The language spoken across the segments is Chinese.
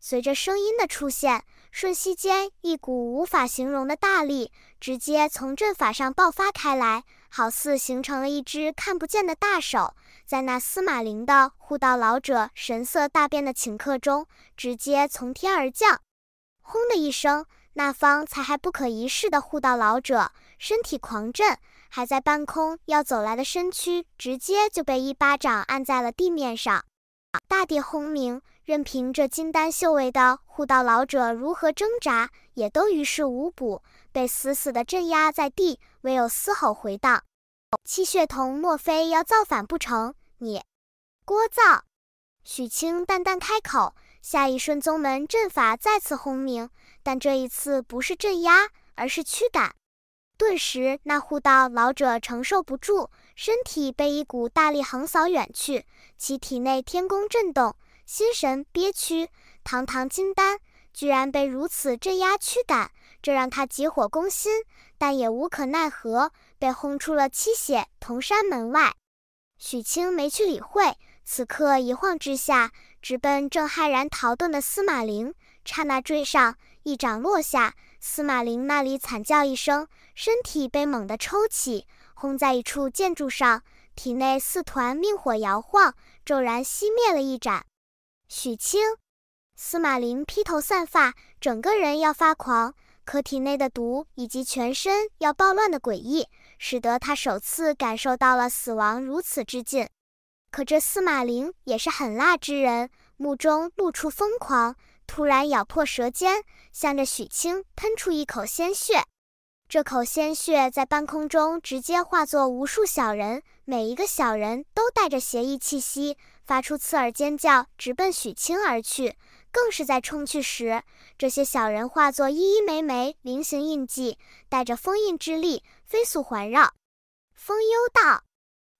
随着声音的出现，瞬息间，一股无法形容的大力直接从阵法上爆发开来，好似形成了一只看不见的大手，在那司马灵的护道老者神色大变的顷刻中，直接从天而降。轰的一声，那方才还不可一世的护道老者身体狂震，还在半空要走来的身躯，直接就被一巴掌按在了地面上，大地轰鸣。任凭这金丹修为的护道老者如何挣扎，也都于事无补，被死死的镇压在地，唯有嘶吼回荡。气血童，莫非要造反不成？你聒噪！许清淡淡开口，下一瞬，宗门阵法再次轰鸣，但这一次不是镇压，而是驱赶。顿时，那护道老者承受不住，身体被一股大力横扫远去，其体内天宫震动。心神憋屈，堂堂金丹，居然被如此镇压驱赶，这让他急火攻心，但也无可奈何，被轰出了七血铜山门外。许清没去理会，此刻一晃之下，直奔正骇然逃遁的司马陵，刹那追上，一掌落下，司马陵那里惨叫一声，身体被猛地抽起，轰在一处建筑上，体内四团命火摇晃，骤然熄灭了一盏。许清，司马陵披头散发，整个人要发狂。可体内的毒以及全身要暴乱的诡异，使得他首次感受到了死亡如此之近。可这司马陵也是狠辣之人，目中露出疯狂，突然咬破舌尖，向着许清喷出一口鲜血。这口鲜血在半空中直接化作无数小人，每一个小人都带着邪异气息，发出刺耳尖叫，直奔许清而去。更是在冲去时，这些小人化作一枚枚菱形印记，带着封印之力，飞速环绕。风幽道，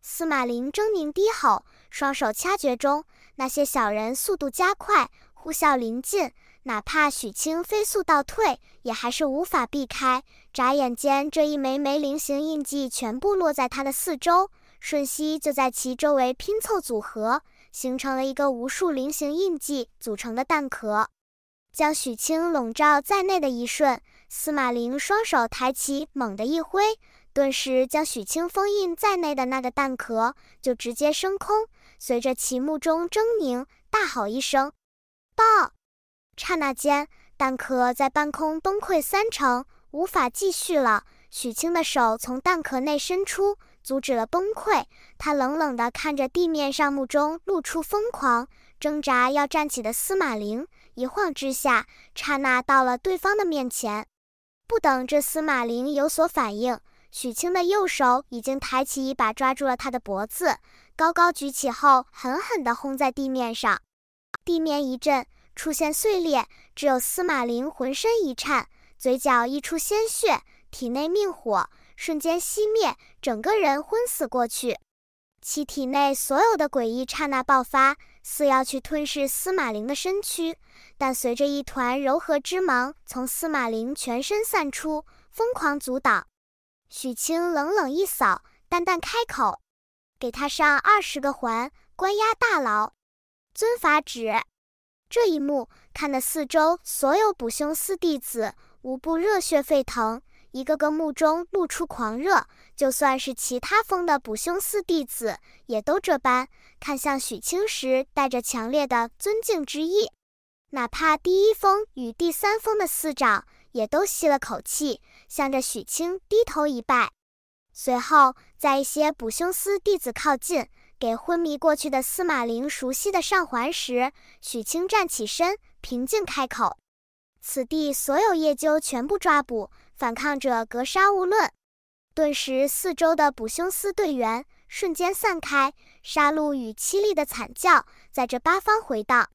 司马林狰狞低吼，双手掐诀中，那些小人速度加快。呼啸临近，哪怕许清飞速倒退，也还是无法避开。眨眼间，这一枚枚菱形印记全部落在他的四周，瞬息就在其周围拼凑组合，形成了一个无数菱形印记组成的蛋壳，将许清笼罩在内的一瞬，司马灵双手抬起，猛地一挥，顿时将许清封印在内的那个蛋壳就直接升空。随着其目中狰狞，大吼一声。爆！刹那间，蛋壳在半空崩溃三成，无法继续了。许清的手从蛋壳内伸出，阻止了崩溃。他冷冷地看着地面上，目中露出疯狂，挣扎要站起的司马灵，一晃之下，刹那到了对方的面前。不等这司马灵有所反应，许清的右手已经抬起，一把抓住了他的脖子，高高举起后，狠狠地轰在地面上。地面一震，出现碎裂，只有司马灵浑身一颤，嘴角溢出鲜血，体内命火瞬间熄灭，整个人昏死过去。其体内所有的诡异刹那爆发，似要去吞噬司马灵的身躯，但随着一团柔和之芒从司马灵全身散出，疯狂阻挡。许清冷冷一扫，淡淡开口：“给他上二十个环，关押大牢。”尊法旨，这一幕看得四周所有捕凶司弟子无不热血沸腾，一个个目中露出狂热。就算是其他峰的捕凶司弟子，也都这般看向许清时，带着强烈的尊敬之意。哪怕第一峰与第三峰的司长，也都吸了口气，向着许清低头一拜。随后，在一些捕凶司弟子靠近。给昏迷过去的司马陵熟悉的上环时，许清站起身，平静开口：“此地所有叶鸠全部抓捕，反抗者格杀勿论。”顿时，四周的捕凶司队员瞬间散开，杀戮与凄厉的惨叫在这八方回荡。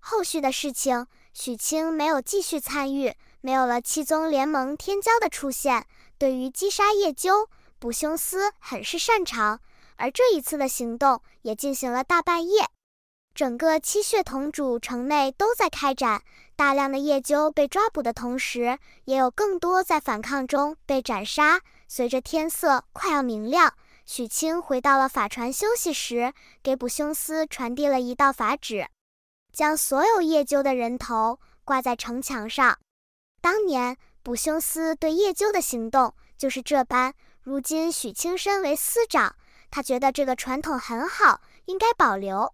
后续的事情，许清没有继续参与。没有了七宗联盟天骄的出现，对于击杀叶鸠，捕凶司很是擅长。而这一次的行动也进行了大半夜，整个七血同主城内都在开展。大量的叶鸠被抓捕的同时，也有更多在反抗中被斩杀。随着天色快要明亮，许清回到了法船休息时，给卜凶司传递了一道法旨，将所有叶鸠的人头挂在城墙上。当年卜凶司对叶鸠的行动就是这般，如今许清身为司长。他觉得这个传统很好，应该保留。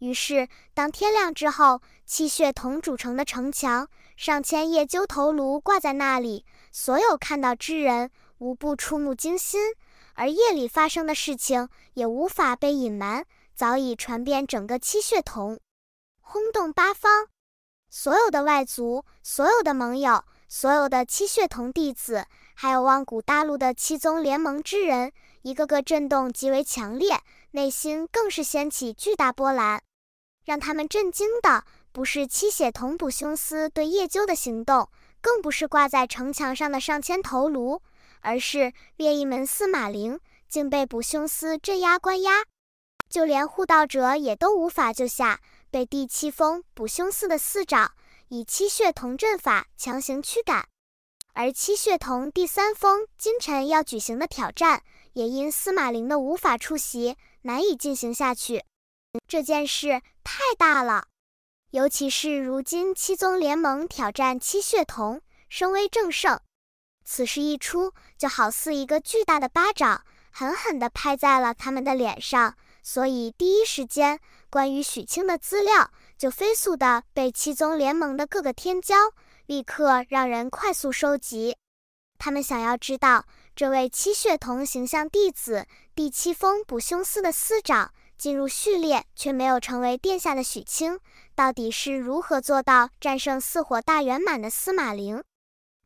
于是，当天亮之后，七血铜组成的城墙上千叶鸠头颅挂在那里，所有看到之人无不触目惊心。而夜里发生的事情也无法被隐瞒，早已传遍整个七血铜，轰动八方。所有的外族，所有的盟友，所有的七血铜弟子。还有望古大陆的七宗联盟之人，一个个震动极为强烈，内心更是掀起巨大波澜。让他们震惊的，不是七血瞳卜凶司对叶秋的行动，更不是挂在城墙上的上千头颅，而是烈焰门司马灵竟被卜凶司镇压关押，就连护道者也都无法救下，被第七峰卜凶司的四掌以七血瞳阵法强行驱赶。而七血瞳第三封今晨要举行的挑战，也因司马灵的无法出席，难以进行下去。这件事太大了，尤其是如今七宗联盟挑战七血瞳，声威正盛。此事一出，就好似一个巨大的巴掌，狠狠地拍在了他们的脸上。所以，第一时间，关于许清的资料，就飞速地被七宗联盟的各个天骄。立刻让人快速收集，他们想要知道这位七血瞳形象弟子第七峰捕凶司的司长进入序列却没有成为殿下的许清，到底是如何做到战胜四火大圆满的司马灵？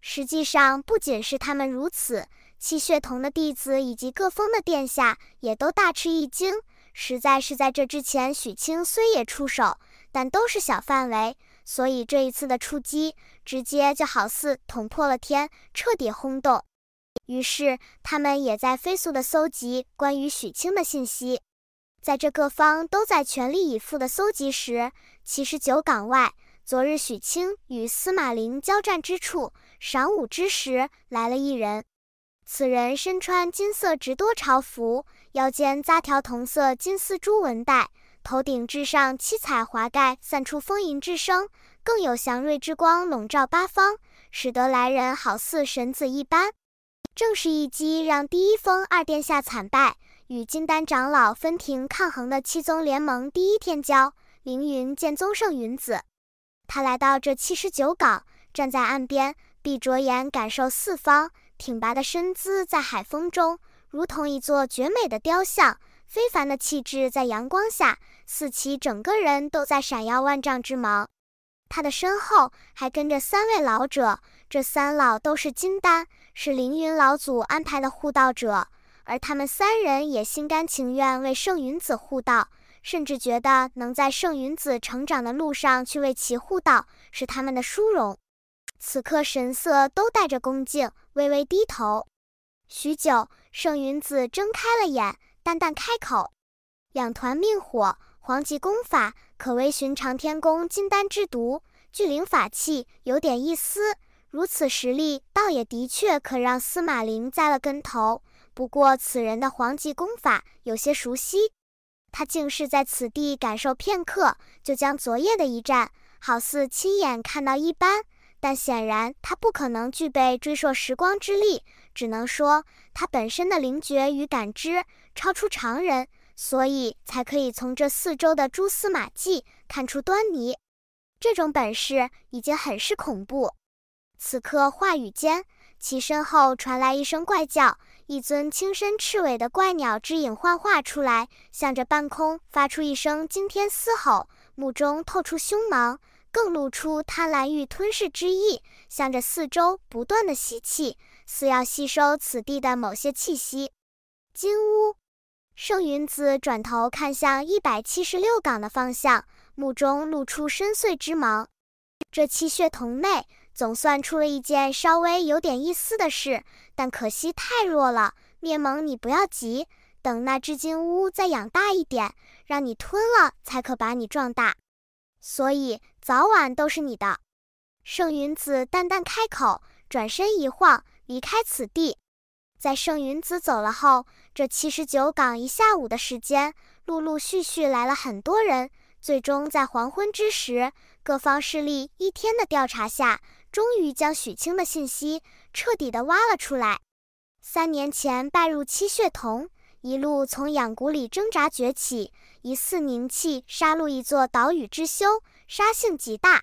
实际上，不仅是他们如此，七血瞳的弟子以及各峰的殿下也都大吃一惊。实在是在这之前，许清虽也出手，但都是小范围。所以这一次的出击，直接就好似捅破了天，彻底轰动。于是他们也在飞速的搜集关于许清的信息。在这各方都在全力以赴的搜集时，七十九港外，昨日许清与司马陵交战之处，晌午之时来了一人。此人身穿金色直多朝服，腰间扎条铜色金丝珠纹带。头顶之上，七彩华盖散出风吟之声，更有祥瑞之光笼罩八方，使得来人好似神子一般。正是一击让第一峰二殿下惨败，与金丹长老分庭抗衡的七宗联盟第一天骄凌云剑宗圣云子。他来到这七十九港，站在岸边，闭着眼感受四方。挺拔的身姿在海风中，如同一座绝美的雕像。非凡的气质在阳光下，四奇整个人都在闪耀万丈之芒。他的身后还跟着三位老者，这三老都是金丹，是凌云老祖安排的护道者，而他们三人也心甘情愿为圣云子护道，甚至觉得能在圣云子成长的路上去为其护道是他们的殊荣。此刻神色都带着恭敬，微微低头。许久，圣云子睁开了眼。淡淡开口，两团命火，黄极功法，可威寻常天宫金丹之毒。聚灵法器有点意思，如此实力，倒也的确可让司马灵栽了跟头。不过此人的黄极功法有些熟悉，他竟是在此地感受片刻，就将昨夜的一战，好似亲眼看到一般。但显然他不可能具备追溯时光之力，只能说他本身的灵觉与感知。超出常人，所以才可以从这四周的蛛丝马迹看出端倪。这种本事已经很是恐怖。此刻话语间，其身后传来一声怪叫，一尊青身赤尾的怪鸟之影幻化出来，向着半空发出一声惊天嘶吼，目中透出凶芒，更露出贪婪欲吞噬之意，向着四周不断的吸气，似要吸收此地的某些气息。金乌。圣云子转头看向一百七十六港的方向，目中露出深邃之芒。这七血同内总算出了一件稍微有点意思的事，但可惜太弱了。灭盟，你不要急，等那只金乌再养大一点，让你吞了，才可把你壮大。所以早晚都是你的。圣云子淡淡开口，转身一晃，离开此地。在圣云子走了后。这七十九港一下午的时间，陆陆续续来了很多人。最终在黄昏之时，各方势力一天的调查下，终于将许清的信息彻底的挖了出来。三年前拜入七血瞳，一路从养谷里挣扎崛起，疑似凝气，杀戮一座岛屿之修，杀性极大。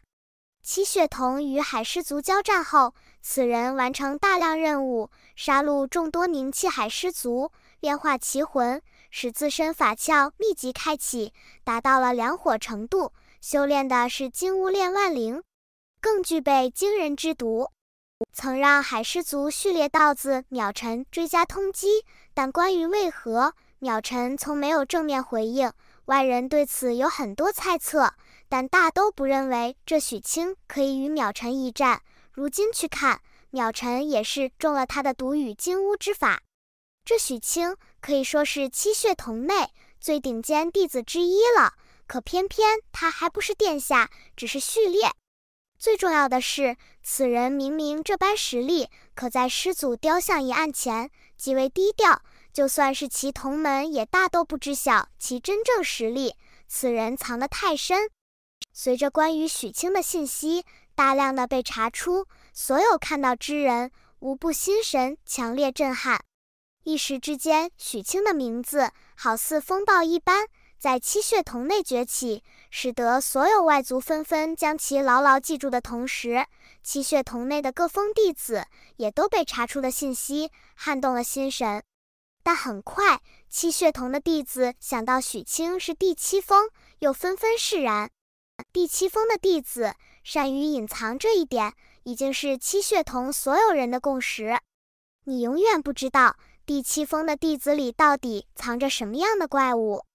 七血瞳与海狮族交战后，此人完成大量任务，杀戮众多凝气海狮族。变化奇魂，使自身法窍密集开启，达到了两火程度。修炼的是金乌炼万灵，更具备惊人之毒，曾让海狮族序列道子、鸟尘追加通缉。但关于为何鸟尘从没有正面回应，外人对此有很多猜测，但大都不认为这许清可以与鸟尘一战。如今去看，鸟尘也是中了他的毒与金乌之法。这许清可以说是七血同内最顶尖弟子之一了，可偏偏他还不是殿下，只是序列。最重要的是，此人明明这般实力，可在师祖雕像一案前极为低调，就算是其同门也大都不知晓其真正实力。此人藏得太深。随着关于许清的信息大量的被查出，所有看到之人无不心神强烈震撼。一时之间，许清的名字好似风暴一般在七血瞳内崛起，使得所有外族纷纷将其牢牢记住的同时，七血瞳内的各峰弟子也都被查出了信息撼动了心神。但很快，七血瞳的弟子想到许清是第七峰，又纷纷释然。第七峰的弟子善于隐藏这一点，已经是七血瞳所有人的共识。你永远不知道。第七峰的弟子里，到底藏着什么样的怪物？